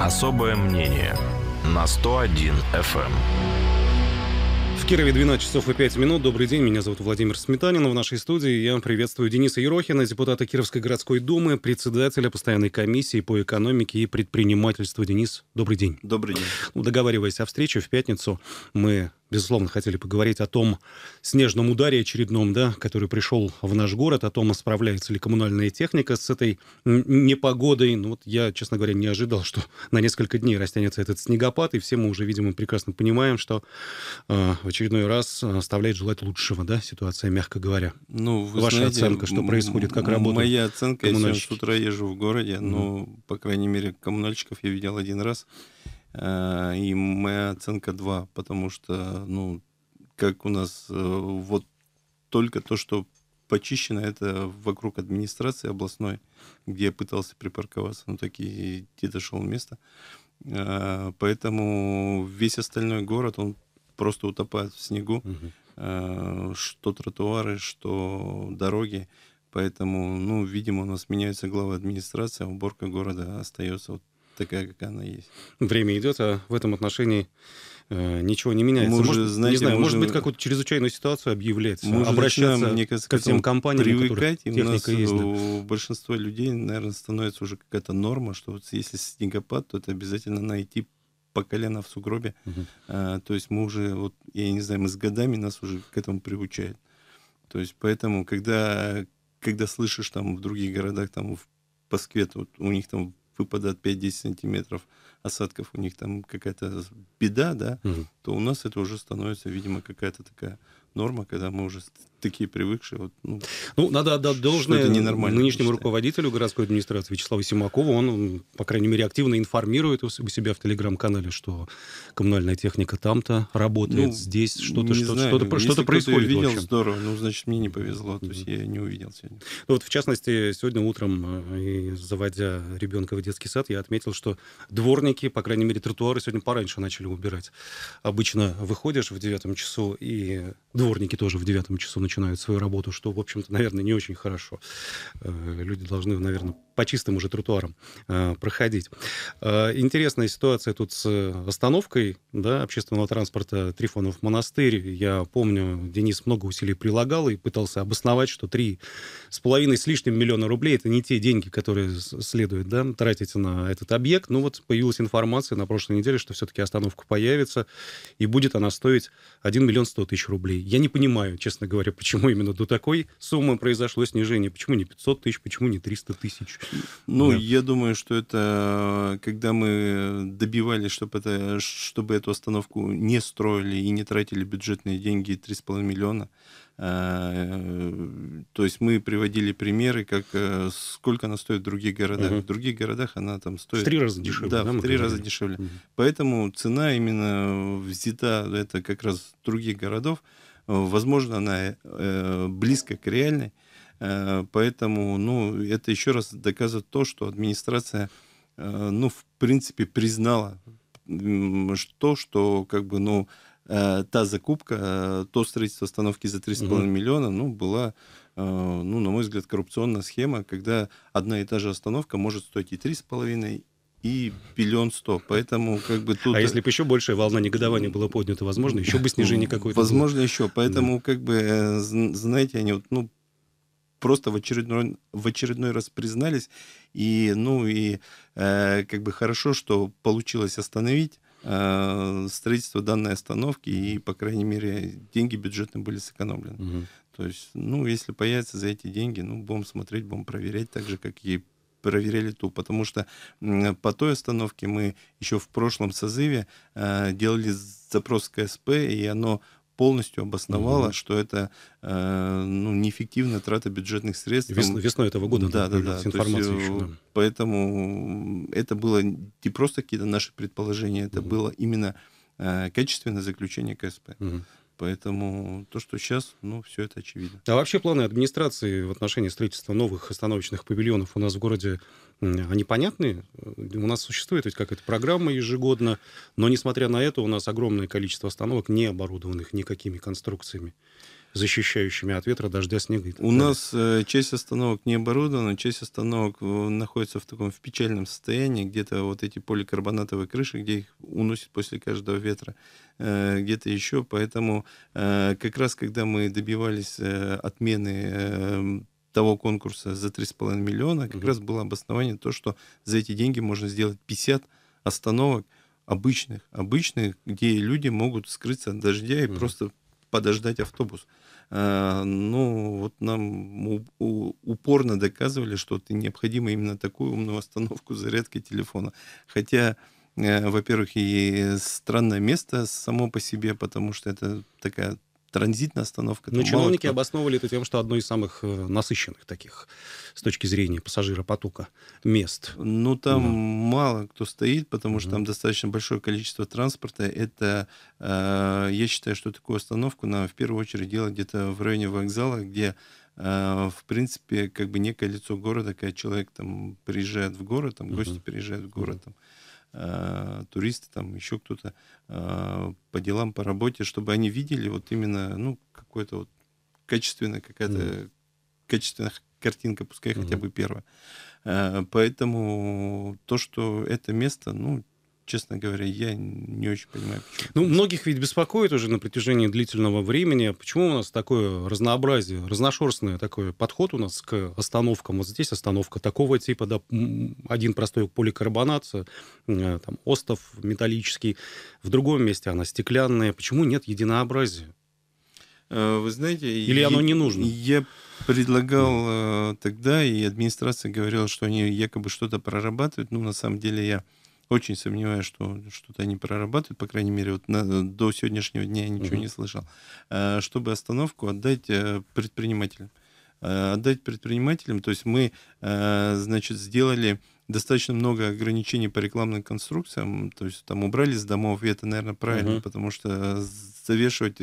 Особое мнение на 101 FM. Эм. В Кирове 12 часов и 5 минут. Добрый день, меня зовут Владимир Сметанин. В нашей студии я приветствую Дениса Ерохина, депутата Кировской городской думы, председателя постоянной комиссии по экономике и предпринимательству. Денис, добрый день. Добрый день. Ну, договариваясь о встрече в пятницу, мы безусловно, хотели поговорить о том снежном ударе очередном, да, который пришел в наш город, о том, справляется ли коммунальная техника с этой непогодой. Ну, вот я, честно говоря, не ожидал, что на несколько дней растянется этот снегопад, и все мы уже, видимо, прекрасно понимаем, что э, в очередной раз оставляет желать лучшего, да, ситуация, мягко говоря. Ну, вы Ваша знаете, оценка, что происходит, как работает Моя оценка, я сегодня с утра езжу в городе, mm-hmm. но, по крайней мере, коммунальщиков я видел один раз – Э, и моя оценка 2, потому что, ну, как у нас э, вот только то, что почищено, это вокруг администрации областной, где я пытался припарковаться, но так и не дошел место. Э, поэтому весь остальной город, он просто утопает в снегу, угу. что тротуары, что дороги. Поэтому, ну, видимо, у нас меняется глава администрации, а уборка города остается вот такая, как она есть. Время идет, а в этом отношении э, ничего не меняется. Мы может, знаете, не знаю, может быть, какую-то чрезвычайную ситуацию объявлять, мы обращаться нам, мне кажется, ко всем компаниям, привыкать, у нас есть. Да. У большинства людей, наверное, становится уже какая-то норма, что вот если снегопад, то это обязательно найти по колено в сугробе. Угу. А, то есть мы уже, вот, я не знаю, мы с годами нас уже к этому приучает. То есть поэтому, когда, когда слышишь там в других городах, там в Москве, вот у них там выпадает 5-10 сантиметров осадков, у них там какая-то беда, да, угу. то у нас это уже становится, видимо, какая-то такая норма, когда мы уже такие привыкшие. Вот, ну, ну, надо отдать должное это ненормально, руководителю городской администрации Вячеславу Симакову. Он, по крайней мере, активно информирует у себя в телеграм-канале, что коммунальная техника там-то работает, ну, здесь что-то что-то, что-то, ну, что происходит. Я видел, здорово, ну, значит, мне не повезло, то есть я не увидел сегодня. Ну, вот, в частности, сегодня утром, э, и заводя ребенка в детский сад, я отметил, что дворники, по крайней мере, тротуары сегодня пораньше начали убирать. Обычно выходишь в девятом часу, и дворники тоже в девятом часу начинают свою работу, что, в общем-то, наверное, не очень хорошо. Э, люди должны, наверное, по чистым уже тротуарам э, проходить. Э, интересная ситуация тут с остановкой да, общественного транспорта Трифонов монастырь. Я помню, Денис много усилий прилагал и пытался обосновать, что 3,5 с лишним миллиона рублей — это не те деньги, которые следует да, тратить на этот объект. Но ну вот появилась информация на прошлой неделе, что все-таки остановка появится, и будет она стоить 1 миллион 100 тысяч рублей. Я не понимаю, честно говоря, почему именно до такой суммы произошло снижение, почему не 500 тысяч, почему не 300 тысяч. Ну, да. я думаю, что это, когда мы добивались, чтобы, это, чтобы эту остановку не строили и не тратили бюджетные деньги 3,5 миллиона, э, то есть мы приводили примеры, как э, сколько она стоит в других городах. Угу. В других городах она там стоит... В три раза дешевле. Да, да в три говорили. раза дешевле. Угу. Поэтому цена именно взята, это как раз других городов возможно, она э, близко к реальной. Э, поэтому, ну, это еще раз доказывает то, что администрация, э, ну, в принципе, признала то, что, как бы, ну, та закупка, то строительство остановки за 3,5 угу. миллиона, ну, была, ну, на мой взгляд, коррупционная схема, когда одна и та же остановка может стоить и 3,5, и пилен стоп, Поэтому как бы тут... А если бы еще большая волна негодования была поднята, возможно, еще бы снижение ну, какое-то Возможно, было. еще. Поэтому да. как бы, э, знаете, они вот, ну, просто в очередной, в очередной раз признались. И, ну, и э, как бы хорошо, что получилось остановить э, строительство данной остановки, и, по крайней мере, деньги бюджетные были сэкономлены. Угу. То есть, ну, если появится за эти деньги, ну, будем смотреть, будем проверять, так же, как и проверяли ту, потому что по той остановке мы еще в прошлом созыве э, делали запрос КСП, и оно полностью обосновала, угу. что это э, ну, неэффективная трата бюджетных средств. Вес, весной этого года. Да, да, да. Информация есть, э, еще, да. Поэтому это было не просто какие-то наши предположения, это угу. было именно э, качественное заключение КСП. Угу. Поэтому то, что сейчас, ну, все это очевидно. А вообще планы администрации в отношении строительства новых остановочных павильонов у нас в городе, они понятны? У нас существует ведь какая-то программа ежегодно, но, несмотря на это, у нас огромное количество остановок не оборудованных никакими конструкциями защищающими от ветра, дождя, снега. У нас э, часть остановок не оборудована, часть остановок э, находится в таком в печальном состоянии, где-то вот эти поликарбонатовые крыши, где их уносит после каждого ветра, э, где-то еще, поэтому э, как раз когда мы добивались э, отмены э, того конкурса за 3,5 миллиона, как mm раз было обоснование то, что за эти деньги можно сделать 50 остановок, обычных, обычных, где люди могут скрыться от дождя и mm. просто подождать автобус. А, ну, вот нам упорно доказывали, что необходимо именно такую умную остановку зарядки телефона. Хотя э, во-первых, и странное место само по себе, потому что это такая транзитная остановка. Но чиновники кто... обосновывали это тем, что одно из самых э, насыщенных таких с точки зрения пассажира потока мест. Ну, там да. мало кто стоит, потому что там достаточно большое количество транспорта. Это, э, я считаю, что такую остановку надо в первую очередь делать где-то в районе вокзала, где э, в принципе, как бы некое лицо города, когда человек там приезжает в город, там uh гости приезжают в город, там, э, туристы, там еще кто-то э, по делам, по работе, чтобы они видели вот именно, ну, какое-то вот качественное, какая-то mm. качественная картинка, пускай mm-hmm. хотя бы первая. Э, поэтому то, что это место, ну, честно говоря, я не очень понимаю, почему. Ну, многих ведь беспокоит уже на протяжении длительного времени, почему у нас такое разнообразие, разношерстный такой подход у нас к остановкам. Вот здесь остановка такого типа, да, один простой поликарбонат, э, там, остов металлический, в другом месте она стеклянная. Почему нет единообразия? Э, вы знаете... Или я, оно не нужно? Я предлагал э, тогда, и администрация говорила, что они якобы что-то прорабатывают. Ну, на самом деле я очень сомневаюсь, что что-то они прорабатывают, по крайней мере, вот на, э, до сегодняшнего дня я ничего угу. не слышал. Э, чтобы остановку отдать э, предпринимателям. Отдать предпринимателям, то есть мы, значит, сделали достаточно много ограничений по рекламным конструкциям, то есть там убрали с домов, и это, наверное, правильно, угу. потому что завешивать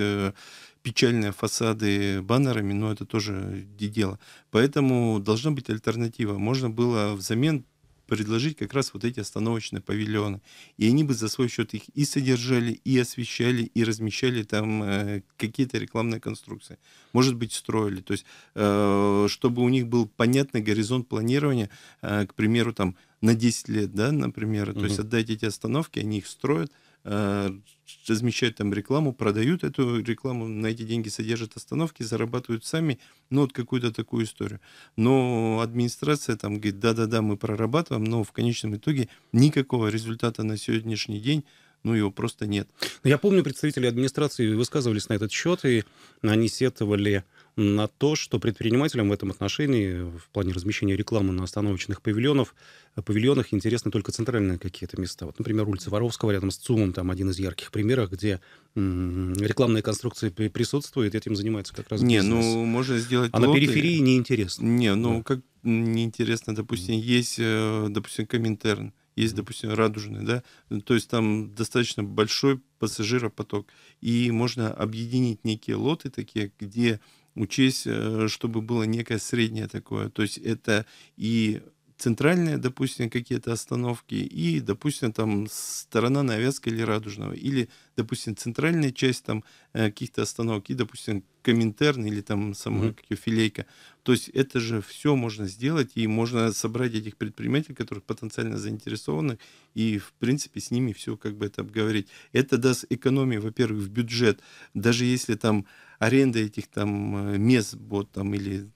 печальные фасады баннерами, но ну, это тоже дело. Поэтому должна быть альтернатива. Можно было взамен предложить как раз вот эти остановочные павильоны. И они бы за свой счет их и содержали, и освещали, и размещали там э, какие-то рекламные конструкции. Может быть, строили. То есть, э, чтобы у них был понятный горизонт планирования, э, к примеру, там на 10 лет, да, например. Угу. То есть отдать эти остановки, они их строят, э, размещают там рекламу, продают эту рекламу, на эти деньги содержат остановки, зарабатывают сами, ну, вот какую-то такую историю. Но администрация там говорит, да-да-да, мы прорабатываем, но в конечном итоге никакого результата на сегодняшний день ну, его просто нет. Ну, я помню, представители администрации высказывались на этот счет, и они сетовали на то, что предпринимателям в этом отношении, в плане размещения рекламы на остановочных павильонов, э, павильонах интересны только центральные какие-то места. Вот, например, улица Воровского рядом с ЦУМом, там один из ярких примеров, где рекламные конструкции присутствуют, этим занимается как раз Не, ну, можно сделать А на периферии неинтересно. Не, ну, да. как неинтересно, допустим, есть, э, допустим, Коминтерн, есть, допустим, радужный, да, э, то есть там достаточно большой пассажиропоток. И можно объединить некие лоты такие, где учесть, э, чтобы было некое среднее такое. То есть это и центральные, допустим, какие-то остановки и, допустим, там сторона Новятска или Радужного, или, допустим, центральная часть там э, каких-то остановок и, допустим, Коминтерн или там сама mm-hmm. Угу. филейка. То есть это же все можно сделать и можно собрать этих предпринимателей, которых потенциально заинтересованных и, в принципе, с ними все как бы это обговорить. Это даст экономию, во-первых, в бюджет. Даже если там аренда этих там э, мест, вот, там, или,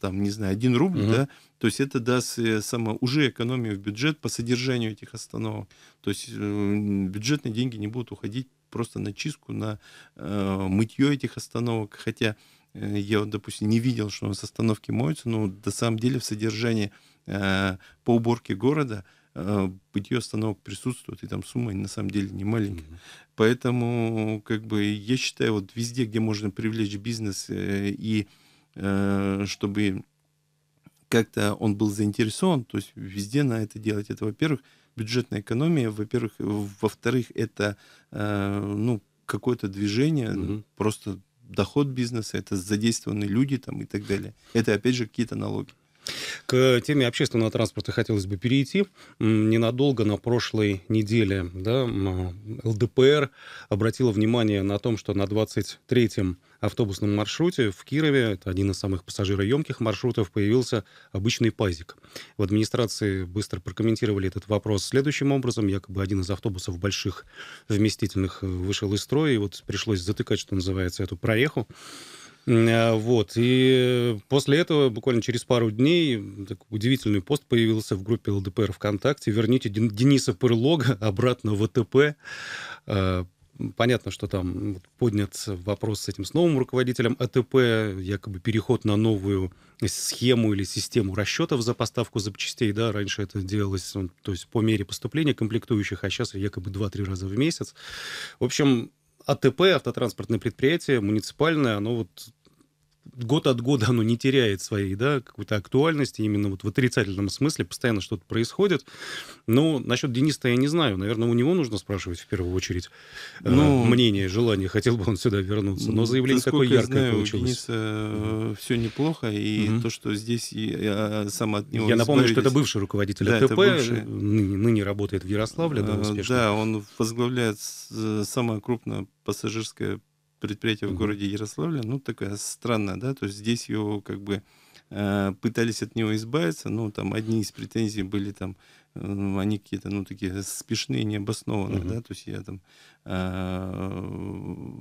там, не знаю, один рубль, угу. да, то есть это даст э, само, уже экономию в бюджет по содержанию этих остановок. То есть э, бюджетные деньги не будут уходить просто на чистку, на э, мытье этих остановок, хотя я, вот, допустим, не видел, что у нас остановки моются, но на самом деле в содержании э, по уборке города – Э, бытие остановок присутствует, и там сумма на самом деле не маленькая. Mm-hmm. Поэтому, как бы, я считаю, вот везде, где можно привлечь бизнес э, и э, чтобы как-то он был заинтересован, то есть везде на это делать. Это, во-первых, бюджетная экономия, во-первых, во-вторых, это ну какое-то движение, угу. просто доход бизнеса, это задействованные люди там и так далее. Это опять же какие-то налоги. К теме общественного транспорта хотелось бы перейти. Ненадолго на прошлой неделе да, ЛДПР обратила внимание на том, что на 23-м автобусном маршруте в Кирове, это один из самых пассажироемких маршрутов, появился обычный пазик. В администрации быстро прокомментировали этот вопрос следующим образом. Якобы один из автобусов больших вместительных вышел из строя, и вот пришлось затыкать, что называется, эту прореху. Э, вот. И после этого, буквально через пару дней, так, удивительный пост появился в группе ЛДПР ВКонтакте. Верните Дениса Пырлога обратно в ВТП. Э, понятно, что там поднят вопрос с этим с новым руководителем АТП, якобы переход на новую============================================================================================================================================================================================================================================================================================================================================================================================= схему или систему расчетов за поставку запчастей да раньше это делалось то есть по мере поступления комплектующих а сейчас якобы раза в в месяц общем АТП автотранспортное предприятие муниципальное оно вот год от года оно не теряет своей да, какой-то актуальности, именно вот в отрицательном смысле постоянно что-то происходит. Но насчет Дениса я не знаю. Наверное, у него нужно спрашивать в первую очередь э, ну, мнение, желание, хотел бы он сюда вернуться. Но заявление такое яркое знаю, получилось. У Дениса mm-hmm. Э, все неплохо, и mm-hmm. то, что здесь я а, сам от него Я напомню, что это бывший руководитель АТП, бывший. Ныне, ныне работает в Ярославле, да, э, успешно. Да, он возглавляет самое крупное пассажирское предприятие в городе Ярославле, ну, такая странная, да, то есть здесь его как бы э, пытались от него избавиться, ну, там одни из претензий были там, они какие-то, ну, такие спешные, необоснованные, угу. да, то есть я там э,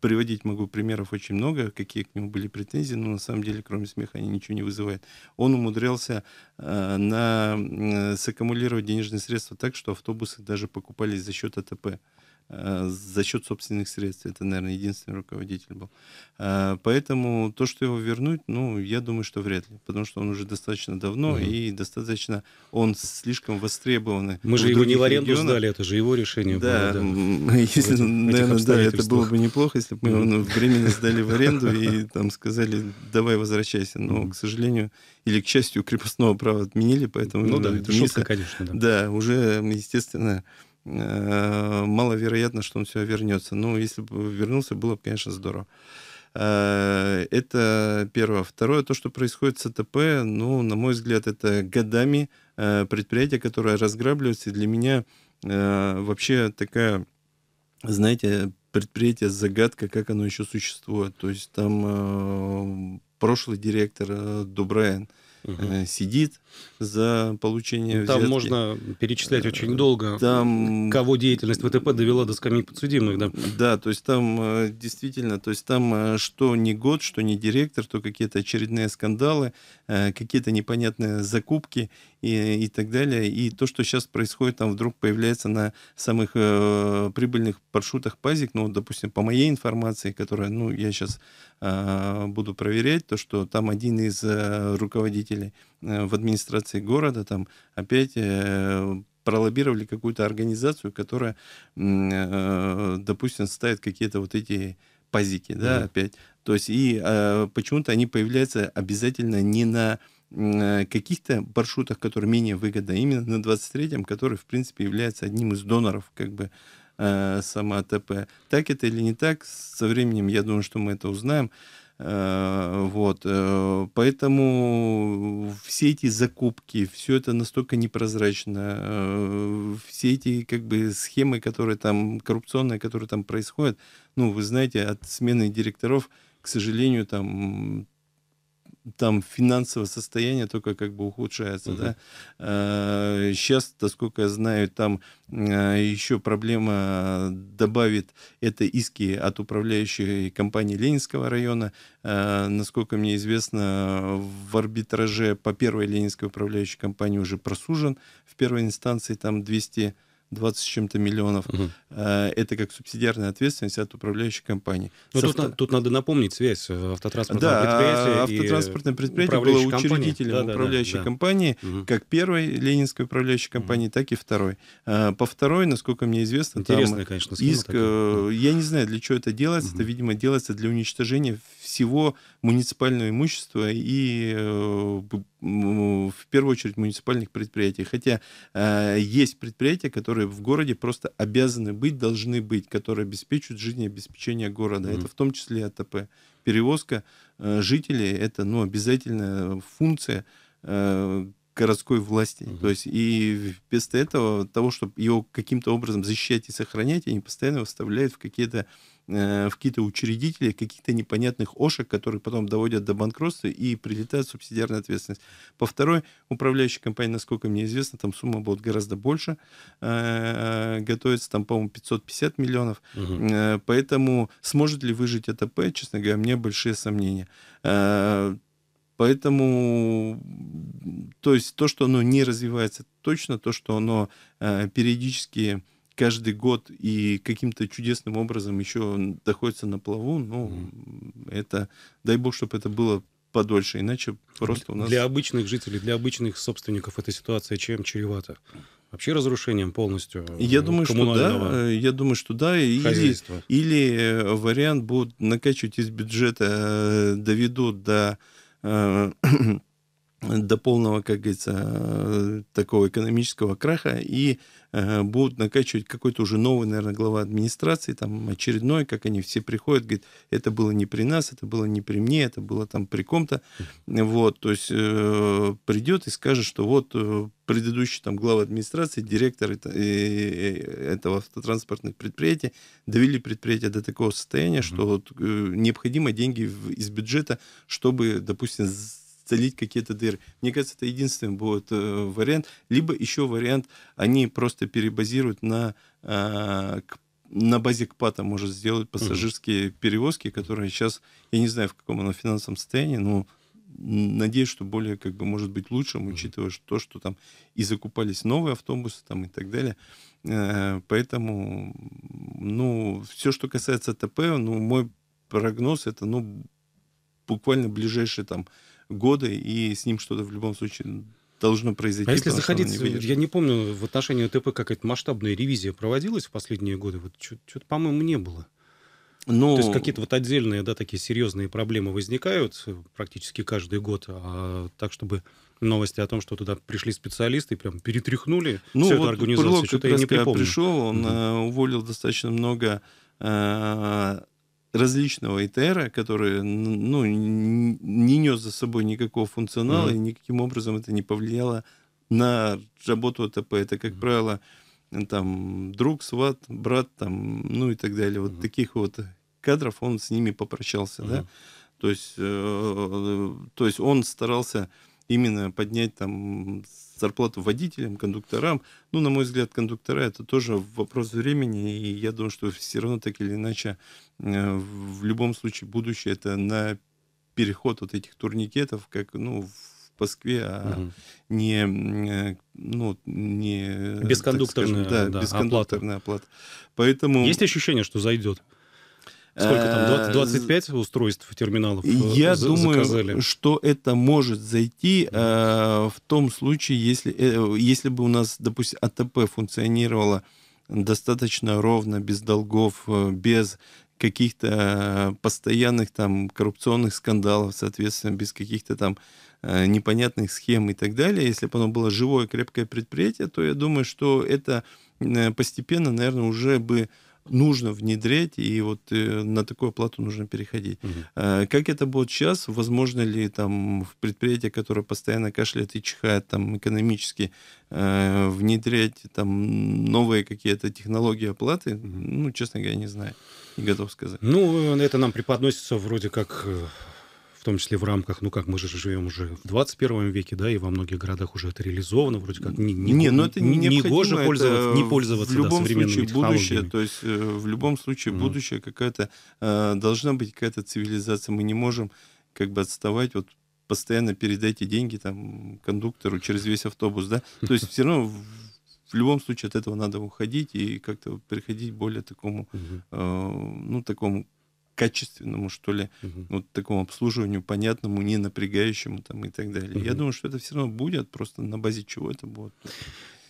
приводить могу примеров очень много, какие к нему были претензии, но на самом деле, кроме смеха, они ничего не вызывают. Он умудрялся э, на, э, саккумулировать денежные средства так, что автобусы даже покупались за счет АТП. Э, за счет собственных средств. Это, наверное, единственный руководитель был. Э, поэтому то, что его вернуть, ну, я думаю, что вряд ли, потому что он уже достаточно давно угу. и достаточно, он слишком востребован. Мы же его не в аренду регионах. сдали, это же его решение да, было. Да, если, этих, наверное, да, это было бы неплохо, если бы мы его временно сдали в аренду и там сказали, давай возвращайся. Но, к сожалению, или, к счастью, крепостного права отменили, поэтому... Ну, ну да, это шутка, конечно. Да, уже, естественно, Э, маловероятно, что он все вернется. Ну, если бы вернулся, было бы, конечно, здорово. Э, это первое. Второе, то, что происходит с АТП, ну, на мой взгляд, это годами э, предприятие, которое разграбливается. И для меня вообще такая, знаете, предприятие загадка, как оно еще существует. То есть там прошлый директор Дубраин – угу. сидит за получение ну, Там можно перечислять э, очень долго, там... кого деятельность ВТП довела до скамьи подсудимых. Да? да, то есть там э, действительно, то есть там что не год, что не директор, то какие-то очередные скандалы, какие-то непонятные закупки и, и так далее. И то, что сейчас происходит, там вдруг появляется на самых э, прибыльных маршрутах ПАЗИК, ну, допустим, по моей информации, которая, ну, я сейчас э, буду проверять, то, что там один из э, руководителей представители э, в администрации города там опять э, пролоббировали какую-то организацию, которая, э, допустим, ставит какие-то вот эти пазики, да, mm-hmm. опять. То есть и э, почему-то они появляются обязательно не на каких-то маршрутах, которые менее выгодны, а именно на 23-м, который, в принципе, является одним из доноров, как бы, э, сама ТП. Так это или не так, со временем, я думаю, что мы это узнаем. Э, вот. Э, поэтому все эти закупки, все это настолько непрозрачно, э, все эти как бы схемы, которые там, коррупционные, которые там происходят, ну, вы знаете, от смены директоров, к сожалению, там там финансовое состояние только как бы ухудшается, угу. да. сейчас, э, насколько я знаю, там э, еще проблема э, добавит это иски от управляющей компании Ленинского района. насколько мне известно, в арбитраже по первой Ленинской управляющей компании уже просужен в первой инстанции там 200 20 с чем-то миллионов. Угу. Это как субсидиарная ответственность от управляющей компании. Но ну, тут, авто... тут надо напомнить связь э, автотранспортного да, предприятия. Автотранспортное предприятие было учредителем да, управляющей да, да, компании, да. как первой ленинской управляющей компании, угу. так и второй. Э, по второй, насколько мне известно, Интересная, там конечно, иск... Такая. Я не знаю, для чего это делается. Угу. Это, видимо, делается для уничтожения всего муниципального имущества и э, в первую очередь муниципальных предприятий. Хотя э, есть предприятия, которые в городе просто обязаны быть, должны быть, которые обеспечивают жизнеобеспечение города. Mm-hmm. Это в том числе АТП. Перевозка э, жителей это ну, обязательная функция городской власти. Угу. Uh То есть и вместо этого, того, чтобы его каким-то образом защищать и сохранять, они постоянно выставляют в какие-то Э, в какие-то учредители каких-то непонятных ошек, которые потом доводят до банкротства и прилетают прилетает субсидиарная ответственность. По второй управляющей компании, насколько мне известно, там сумма будет гораздо больше. Э, э, готовится там, по-моему, 550 миллионов. Угу. поэтому сможет ли выжить АТП, честно говоря, у меня большие сомнения. Поэтому, то есть то, что оно не развивается точно, то, что оно э, периодически каждый год и каким-то чудесным образом еще находится на плаву, ну, mm. это, дай бог, чтобы это было подольше, иначе просто у нас... Для обычных жителей, для обычных собственников эта ситуация чем чревата? Вообще разрушением полностью э, Я думаю, что да. Э, я думаю, что да. Или, или э, вариант будут накачивать из бюджета, доведут до до полного, как говорится, такого экономического краха и э, будут накачивать какой-то уже новый, наверное, глава администрации, там очередной, как они все приходят, говорит, это было не при нас, это было не при мне, это было там при ком-то, вот, то есть э, придет и скажет, что вот э, предыдущий там глава администрации, директор это, э, э, этого автотранспортных предприятий довели предприятие до такого состояния, что вот, э, необходимо деньги в, из бюджета, чтобы, допустим, столить какие-то дыры. Мне кажется, это единственный будет э, вариант. Либо еще вариант, они просто перебазируют на а, на базе КПАТа может сделать пассажирские угу. перевозки, которые сейчас, я не знаю, в каком оно финансовом состоянии, но надеюсь, что более, как бы, может быть, лучшим, учитывая то, что там и закупались новые автобусы там и так далее. Э, поэтому, ну, все, что касается ТП, ну, мой прогноз это, ну, буквально ближайшие там годы и с ним что-то в любом случае должно произойти. А если заходить, не я не помню, в отношении ТП какая-то масштабная ревизия проводилась в последние годы, вот что-то, по-моему, не было. Но... Ну, То есть какие-то вот отдельные, да, такие серьезные проблемы возникают практически каждый год, а так, чтобы новости о том, что туда пришли специалисты и прям перетряхнули ну, всю вот эту организацию, что-то я не припомню. пришел, он mm-hmm. уволил достаточно много э, различного ИТР, который ну, не нес за собой никакого функционала, mm-hmm. и никаким образом это не повлияло на работу АТП. Это, как mm-hmm. правило, там друг, сват, брат, там, ну и так далее. Вот mm-hmm. таких вот кадров он с ними попрощался, mm-hmm. да. То есть, э, то есть он старался именно поднять там зарплату водителям, кондукторам. Ну, на мой взгляд, кондуктора это тоже вопрос времени, и я думаю, что все равно так или иначе Э, в любом случае будущее это на переход вот этих турникетов, как ну в Москве, а угу. не э, ну не э, бескондукторная, скажем, да, да, бескондукторная оплата. оплата. Поэтому есть ощущение, что зайдет. Сколько там, 20, 25 устройств терминалов Я за- думаю, заказали? что это может зайти э, в том случае, если, э, если бы у нас, допустим, АТП функционировало достаточно ровно, без долгов, без каких-то э, постоянных там коррупционных скандалов, соответственно, без каких-то там э, непонятных схем и так далее, если бы оно было живое, крепкое предприятие, то я думаю, что это э, постепенно, наверное, уже бы нужно внедрять, и вот на такую оплату нужно переходить. Угу. Как это будет сейчас? Возможно ли там в предприятие, которое постоянно кашляет и чихает там экономически, внедрять там новые какие-то технологии оплаты? Угу. Ну, честно говоря, не знаю не готов сказать. Ну, это нам преподносится вроде как э, в том числе в рамках, ну как мы же живем уже в 21 веке, да, и во многих городах уже это реализовано, вроде как не, не, не, но ну, это не, не гоже пользоваться, не пользоваться в любом да, случае будущее, то есть э, в любом случае mm. будущее какая-то э, должна быть какая-то цивилизация, мы не можем как бы отставать вот постоянно передайте деньги там кондуктору через весь автобус, да, то есть все равно в любом случае от этого надо уходить и как-то переходить более такому, угу. э, ну, такому качественному, что ли, угу. вот такому обслуживанию, понятному, не напрягающему там и так далее. Угу. Я думаю, что это все равно будет, просто на базе чего это будет.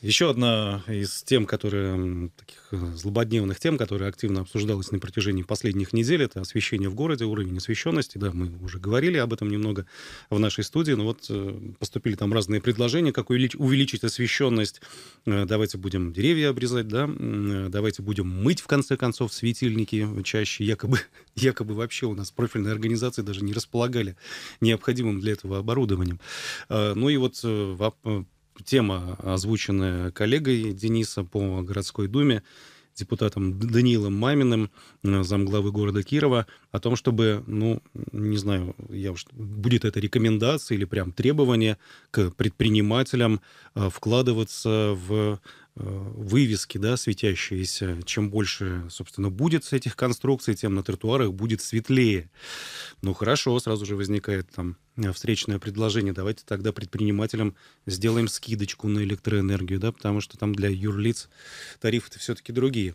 Еще одна из тем, которые таких э, злободневных тем, которые активно обсуждалась на протяжении последних недель, это освещение в городе, уровень освещенности. Да, мы уже говорили об этом немного в нашей студии, но вот э, поступили там разные предложения, как увеличить освещенность. Э, давайте будем деревья обрезать, да, давайте будем мыть, в конце концов, светильники чаще. Якобы, якобы вообще у нас профильные организации даже не располагали необходимым для этого оборудованием. Ну и вот тема, озвученная коллегой Дениса по городской думе, депутатом Даниилом Маминым, э, замглавы города Кирова, о том, чтобы, ну, не знаю, я уж, будет это рекомендация или прям требование к предпринимателям э, вкладываться в Э, вывески, да, светящиеся. Чем больше, собственно, будет с этих конструкций, тем на тротуарах будет светлее. Ну хорошо, сразу же возникает там э, встречное предложение. Давайте тогда предпринимателям сделаем скидочку на электроэнергию, да, потому что там для юрлиц тарифы-то все-таки другие.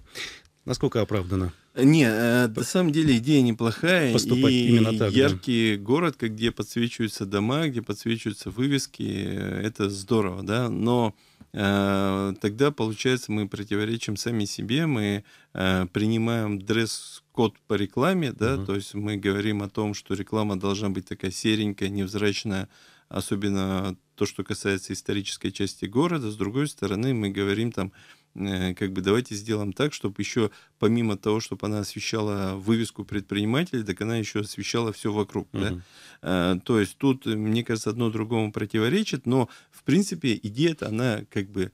Насколько оправдано? Не, э, на самом деле идея неплохая. Поступать и именно так. Яркий да. город, где подсвечиваются дома, где подсвечиваются вывески, это здорово, да. Но Э, тогда, получается, мы противоречим сами себе, мы э, принимаем дресс-код по рекламе, да, угу. то есть мы говорим о том, что реклама должна быть такая серенькая, невзрачная, особенно то, что касается исторической части города. С другой стороны, мы говорим там, э, как бы давайте сделаем так, чтобы еще помимо того, чтобы она освещала вывеску предпринимателей, так она еще освещала все вокруг. Угу. Да? А, то есть тут, мне кажется, одно другому противоречит, но принципе, идея-то, она как бы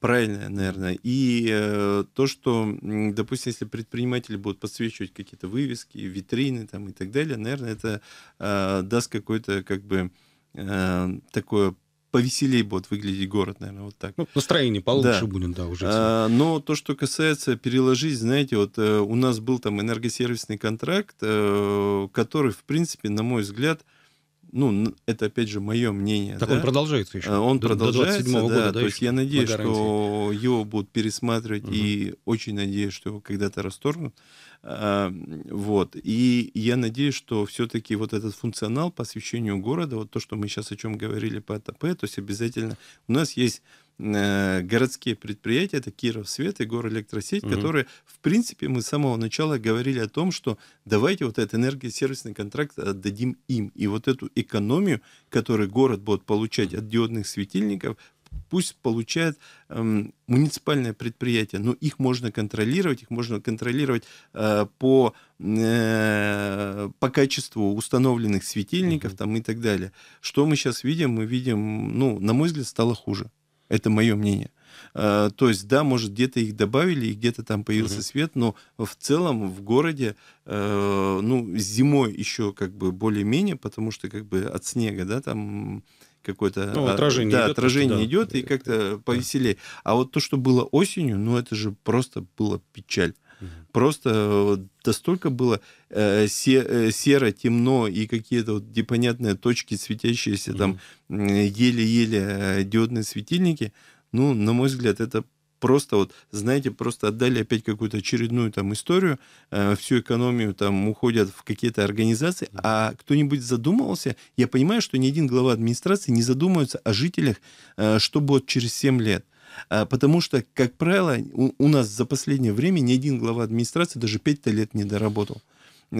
правильная, наверное. И э, то, что, допустим, если предприниматели будут подсвечивать какие-то вывески, витрины там и так далее, наверное, это э, даст какой-то как бы э, такое повеселее будет выглядеть город, наверное, вот так. Ну, настроение получше да. будет, да, уже. А, но то, что касается переложить, знаете, вот э, у нас был там энергосервисный контракт, э, который, в принципе, на мой взгляд, э, ну, это опять же мое мнение. Так да? он продолжается еще. Э, он до, продолжается, до 27 -го да, года, да. То есть я надеюсь, что его будут пересматривать угу. и очень надеюсь, что его когда-то расторгнут. А, вот. И я надеюсь, что все-таки вот этот функционал по освещению города, вот то, что мы сейчас о чем говорили по АТП, то есть обязательно у нас есть Э, городские предприятия, это Кировсвет и Горэлектросеть, угу. которые, в принципе, мы с самого начала говорили о том, что давайте вот этот энергосервисный контракт отдадим им. И вот эту экономию, которую город будет получать от диодных светильников, пусть получает эм, муниципальное предприятие, но их можно контролировать, их можно контролировать э, по, э, по качеству установленных светильников mm там, и так далее. Что мы сейчас видим? Мы видим, ну, на мой взгляд, стало хуже. Это мое мнение. А, то есть, да, может, где-то их добавили, и где-то там появился угу. свет, но в целом в городе, э, ну, зимой еще как бы более-менее, потому что как бы от снега, да, там какое-то ну, а, отражение да, идет, отражение да. идет и как-то повеселее. А вот то, что было осенью, ну это же просто была печаль. Угу. Просто настолько было э, э, серо, темно и какие-то вот непонятные точки, светящиеся угу. там еле-еле э, диодные светильники. Ну, на мой взгляд, это просто вот, знаете, просто отдали опять какую-то очередную там историю, э, всю экономию там уходят в какие-то организации, а кто-нибудь задумывался, я понимаю, что ни один глава администрации не задумывается о жителях, э, что будет через 7 лет. А, потому что, как правило, у, у нас за последнее время ни один глава администрации даже 5-то лет не доработал.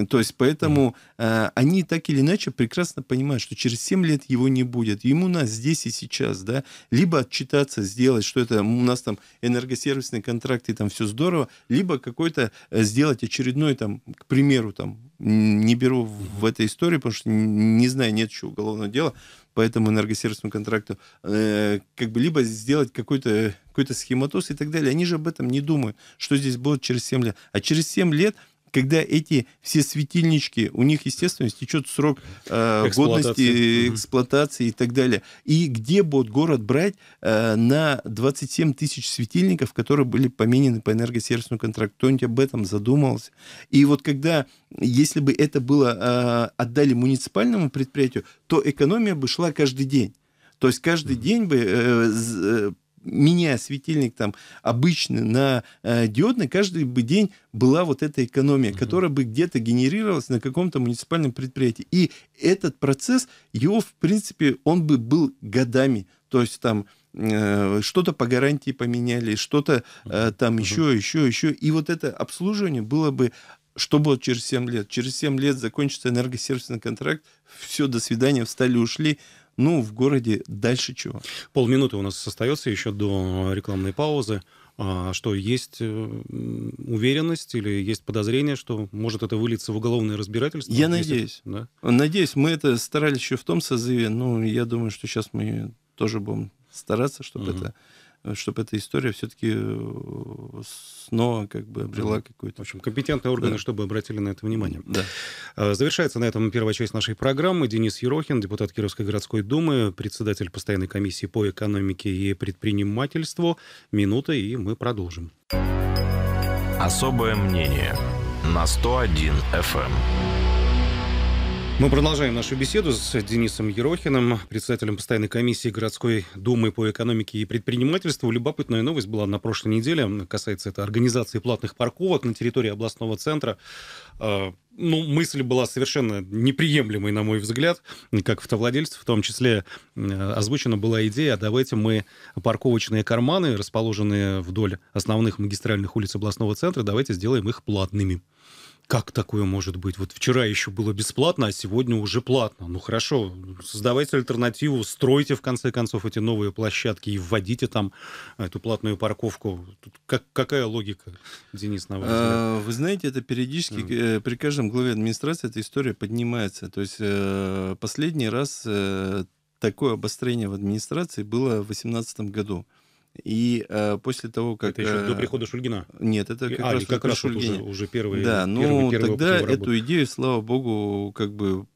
То есть поэтому э, они так или иначе прекрасно понимают, что через 7 лет его не будет. Ему у нас здесь и сейчас, да, либо отчитаться, сделать, что это у нас там энергосервисные контракты, там все здорово, либо какой-то э, сделать очередной там, к примеру, там, не беру в этой истории, потому что не знаю, нет еще уголовного дела, по этому энергосервисному контракту, э, как бы либо сделать какой-то какой-то схематоз и так далее. Они же об этом не думают, что здесь будет через 7 лет. А через 7 лет когда эти все светильнички, у них, естественно, истечет срок э, эксплуатации. годности угу. эксплуатации и так далее. И где будет город брать э, на 27 тысяч светильников, которые были поменены по энергосервисному контракту? Кто-нибудь об этом задумывался? И вот когда, если бы это было э, отдали муниципальному предприятию, то экономия бы шла каждый день. То есть каждый mm-hmm. день бы э, э меняя светильник там обычный на э, диодный, каждый бы день была вот эта экономия, угу. которая бы где-то генерировалась на каком-то муниципальном предприятии. И этот процесс, его, в принципе, он бы был годами. То есть там э, что-то по гарантии поменяли, что-то э, там угу. еще, еще, еще. И вот это обслуживание было бы что будет через 7 лет? Через 7 лет закончится энергосервисный контракт, все, до свидания, встали, ушли, ну, в городе дальше чего. Полминуты у нас остается еще до рекламной паузы. А что, есть э, уверенность или есть подозрение, что может это вылиться в уголовное разбирательство? Я надеюсь. Это, да? Надеюсь, мы это старались еще в том созыве, но я думаю, что сейчас мы тоже будем стараться, чтобы угу. это Э, чтобы эта история все-таки э, снова как бы обрела какую-то... В общем, компетентные органы, да. чтобы обратили на это внимание. Да. А, завершается на этом первая часть нашей программы. Денис Ерохин, депутат Кировской городской думы, председатель постоянной комиссии по экономике и предпринимательству. Минута, и мы продолжим. Особое мнение на 101 FM. Мы продолжаем нашу беседу с Денисом Ерохиным, председателем постоянной комиссии городской думы по экономике и предпринимательству. Любопытная новость была на прошлой неделе, касается это организации платных парковок на территории областного центра. А, ну, мысль была совершенно неприемлемой, на мой взгляд, как автовладельцев, в том числе озвучена была идея, давайте мы парковочные карманы, расположенные вдоль основных магистральных улиц областного центра, давайте сделаем их платными как такое может быть? Вот вчера еще было бесплатно, а сегодня уже платно. Ну хорошо, создавайте альтернативу, стройте в конце концов эти новые площадки и вводите там а, эту платную парковку. Тут как, какая логика, Денис, на ваш взгляд? А, вы знаете, это периодически mm. при каждом главе администрации эта история поднимается. То есть э, последний раз э, такое обострение в администрации было в 2018 году. И э, после того, как... Это еще до э, прихода Шульгина? Нет, это как а, раз, как раз Шульгина. Уже, уже первые... Да, первые, ну первые тогда эту идею, слава богу, как бы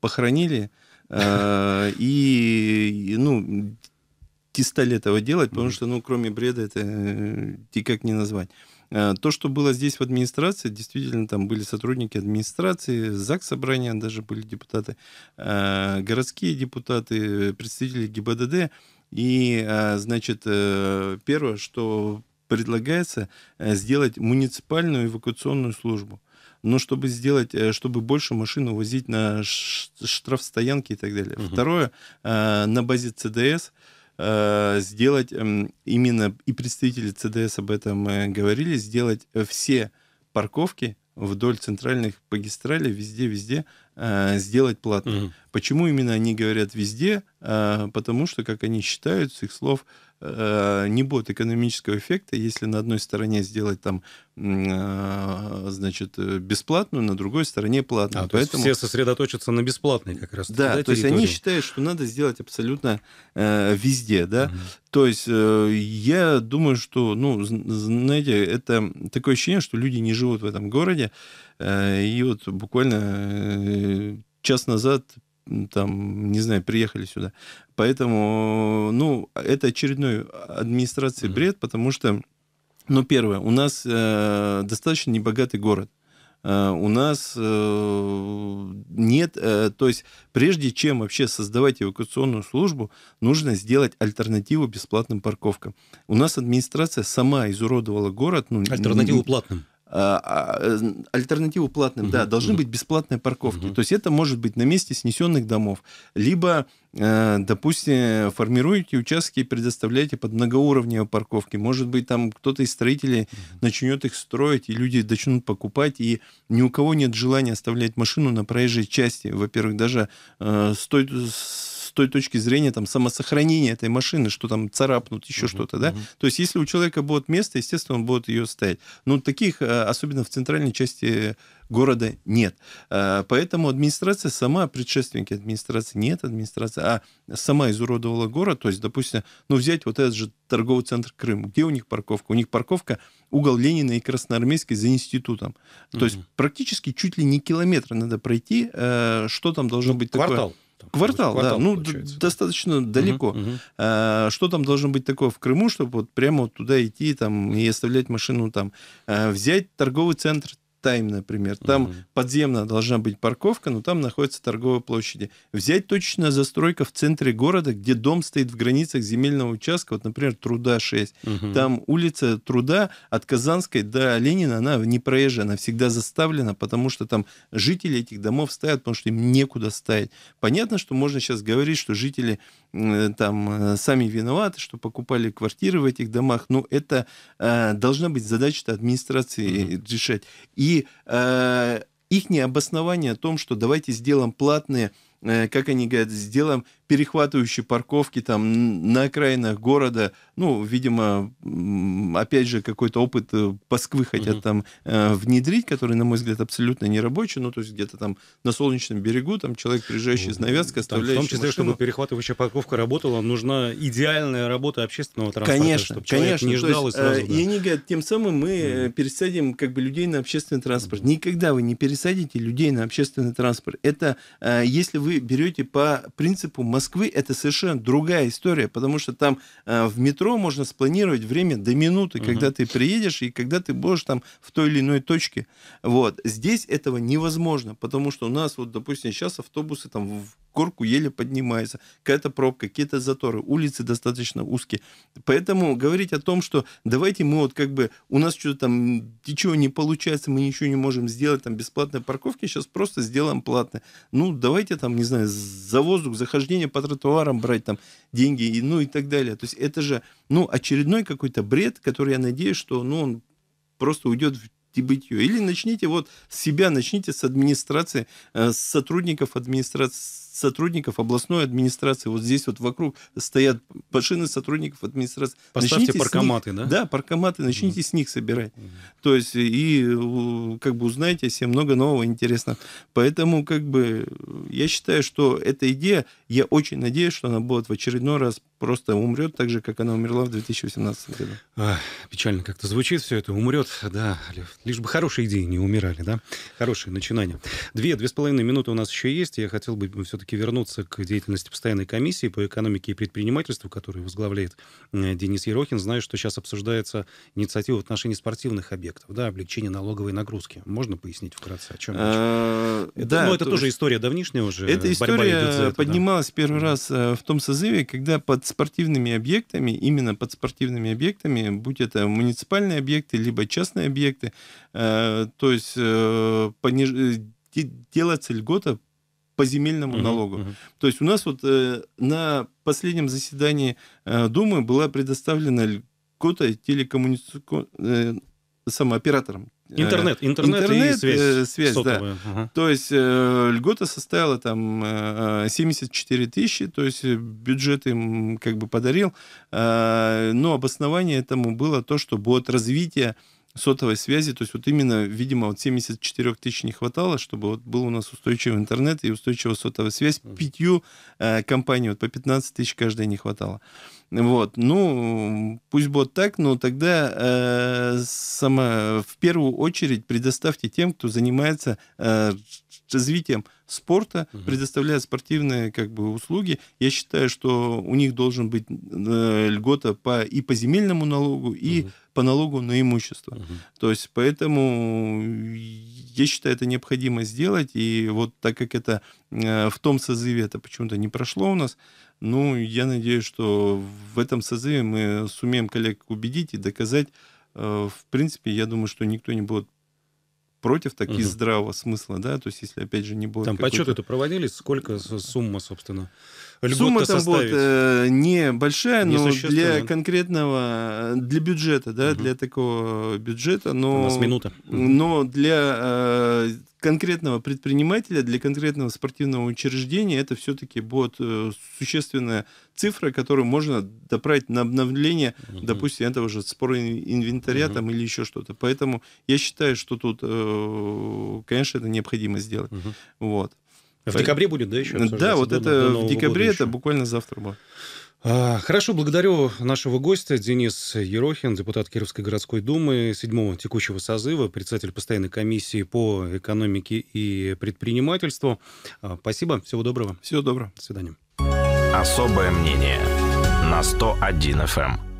похоронили. Э, и, ну, не стали этого делать, потому что, ну, кроме бреда, это э, никак не назвать. То, что было здесь в администрации, действительно, там были сотрудники администрации, ЗАГС собрания даже были депутаты, городские депутаты, представители ГИБДД. И, а, значит, э, первое, что предлагается, э, сделать муниципальную эвакуационную службу. Но ну, чтобы сделать, э, чтобы больше машин увозить на штрафстоянки и так далее. Угу. Второе, на базе ЦДС сделать эм, именно, и представители ЦДС об этом говорили, сделать все парковки вдоль центральных магистралей, везде-везде Э, сделать платно. Угу. Почему именно они говорят везде? Э, потому что, как они считают, с их слов э, не будет экономического эффекта, если на одной стороне сделать там, значит, бесплатную, на другой стороне платную. А, то Поэтому... все сосредоточатся на бесплатной как раз. Да, да то территории. есть они считают, что надо сделать абсолютно э, везде, да. Угу. То есть э, я думаю, что, ну, знаете, это такое ощущение, что люди не живут в этом городе. Э, и вот буквально э, час назад там, не знаю, приехали сюда. Поэтому, ну, это очередной администрации бред, потому что, ну, первое, у нас э, достаточно небогатый город. Э, у нас э, нет, э, то есть прежде чем вообще создавать эвакуационную службу, нужно сделать альтернативу бесплатным парковкам. У нас администрация сама изуродовала город. Ну, альтернативу платным. А, а, альтернативу платным, да, должны быть бесплатные парковки. То есть это может быть на месте снесенных домов, либо, э, допустим, формируете участки и предоставляете под многоуровневые парковки. Может быть, там кто-то из строителей начнет их строить, и люди начнут покупать, и ни у кого нет желания оставлять машину на проезжей части. Во-первых, даже э, стоит с той точки зрения там, самосохранения этой машины, что там царапнут, еще uh-huh, что-то, да? Uh-huh. То есть если у человека будет место, естественно, он будет ее ставить. Но ну, таких, э, особенно в центральной части города, нет. Э, поэтому администрация сама, предшественники администрации, нет администрация, а сама изуродовала город. То есть, допустим, ну взять вот этот же торговый центр Крым. Где у них парковка? У них парковка угол Ленина и Красноармейской за институтом. То mm-hmm. есть практически чуть ли не километр надо пройти. Э, что там должно ну, быть квартал. такое? Квартал там? Квартал, квартал ну, да. Ну, получается. достаточно далеко. Угу, угу. А, что там должно быть такое в Крыму, чтобы вот прямо вот туда идти там, и оставлять машину там? А, взять торговый центр Тайм, например. Там угу. подземно должна быть парковка, но там находится торговая площадь. Взять точная застройка в центре города, где дом стоит в границах земельного участка, вот, например, Труда 6. Угу. Там улица Труда от Казанской до Ленина, она не проезжая, она всегда заставлена, потому что там жители этих домов стоят, потому что им некуда стоять. Понятно, что можно сейчас говорить, что жители э, там э, сами виноваты, что покупали квартиры в этих домах, но это э, должна быть задача администрации угу. решать. И и э, их обоснование о том, что давайте сделаем платные, э, как они говорят, сделаем перехватывающие парковки там на окраинах города. Ну, видимо, опять же, какой-то опыт э, Москвы хотят угу. там э, внедрить, который, на мой взгляд, абсолютно не рабочий. Ну, то есть где-то там на Солнечном берегу там человек, приезжающий из Новязки, оставляющий В том числе, машину. чтобы перехватывающая парковка работала, нужна идеальная работа общественного транспорта. Конечно, чтобы конечно. не ждал сразу... Э, да. И они говорят, тем самым мы угу. пересадим как бы людей на общественный транспорт. Никогда вы не пересадите людей на общественный транспорт. Это э, если вы берете по принципу Москвы Москвы это совершенно другая история, потому что там э, в метро можно спланировать время до минуты, угу. когда ты приедешь и когда ты будешь там в той или иной точке. Вот. Здесь этого невозможно, потому что у нас вот, допустим, сейчас автобусы там в корку еле поднимается, какая-то пробка, какие-то заторы, улицы достаточно узкие. Поэтому говорить о том, что давайте мы вот как бы, у нас что-то там, ничего не получается, мы ничего не можем сделать, там бесплатной парковки, сейчас просто сделаем платное. Ну, давайте там, не знаю, за воздух, захождение по тротуарам брать там деньги, и, ну и так далее. То есть это же, ну, очередной какой-то бред, который я надеюсь, что, ну, он просто уйдет в бытие. Или начните вот с себя, начните с администрации, э, с сотрудников администрации, сотрудников областной администрации. Вот здесь вот вокруг стоят машины сотрудников администрации. Поставьте начните паркоматы, них, да? Да, паркоматы, начните mm. с них собирать. Mm. То есть и как бы узнаете о себе много нового интересного. Поэтому как бы я считаю, что эта идея, я очень надеюсь, что она будет в очередной раз просто умрет так же, как она умерла в 2018 году. А, печально как-то звучит все это. Умрет, да. Лишь бы хорошие идеи не умирали, да? Хорошие начинания. Две, две с половиной минуты у нас еще есть. Я хотел бы все-таки все-таки вернуться к деятельности постоянной комиссии по экономике и предпринимательству, которую возглавляет э, Денис Ерохин. Знаю, что сейчас обсуждается инициатива в отношении спортивных объектов, да, облегчение налоговой нагрузки. Можно пояснить вкратце, о чем речь? А, да, но ну, это тоже история давнишняя уже. Эта история поднималась первый раз э, в том созыве, когда под спортивными объектами, именно под спортивными объектами, будь это муниципальные объекты, либо частные объекты, э, то есть делается льгота по земельному угу, налогу. Угу. То есть у нас вот э, на последнем заседании э, Думы была предоставлена льгота телекоммуникационным э, самооператорам. Интернет, э, интернет, интернет и связь. Э, связь да. Ага. То есть э, льгота составила там э, 74 тысячи, то есть э, бюджет им как бы подарил. Э, но обоснование этому было то, что будет развитие э, сотовой связи. То есть вот именно, видимо, вот 74 тысяч не хватало, чтобы вот был у нас устойчивый интернет и устойчивая сотовая связь. Пятью э, компаний, вот по 15 тысяч каждой не хватало. Вот, ну, пусть будет так, но тогда э, сама, в первую очередь предоставьте тем, кто занимается э, развитием спорта, угу. предоставляет спортивные как бы, услуги. Я считаю, что у них должен быть э, льгота по, и по земельному налогу, и угу. по налогу на имущество. Угу. То есть поэтому я считаю, это необходимо сделать. И вот так как это э, в том созыве это почему-то не прошло у нас, ну, я надеюсь, что в этом созыве мы сумеем коллег убедить и доказать, э, в принципе, я думаю, что никто не будет против, таких угу. из здравого смысла, да, то есть если, опять же, не будет... Там подсчеты-то проводились, сколько сумма, собственно, Сумма там составить? будет э, небольшая, но для конкретного, э, для бюджета, да, угу. для такого бюджета, но... У нас минута. Но для э, конкретного предпринимателя, для конкретного спортивного учреждения это все-таки будет э, существенная цифра, которую можно доправить на обновление, угу. допустим, этого же спора инвентаря угу. там или еще что-то. Поэтому я считаю, что тут, э, конечно, это необходимо сделать. Угу. Вот. В декабре будет, да, еще? Да, вот это в декабре, это буквально завтра будет. А, хорошо, благодарю нашего гостя Денис Ерохин, депутат Кировской городской думы седьмого текущего созыва, председатель постоянной комиссии по экономике и предпринимательству. А, спасибо, всего доброго. Всего доброго. До свидания. Особое мнение на 101 FM.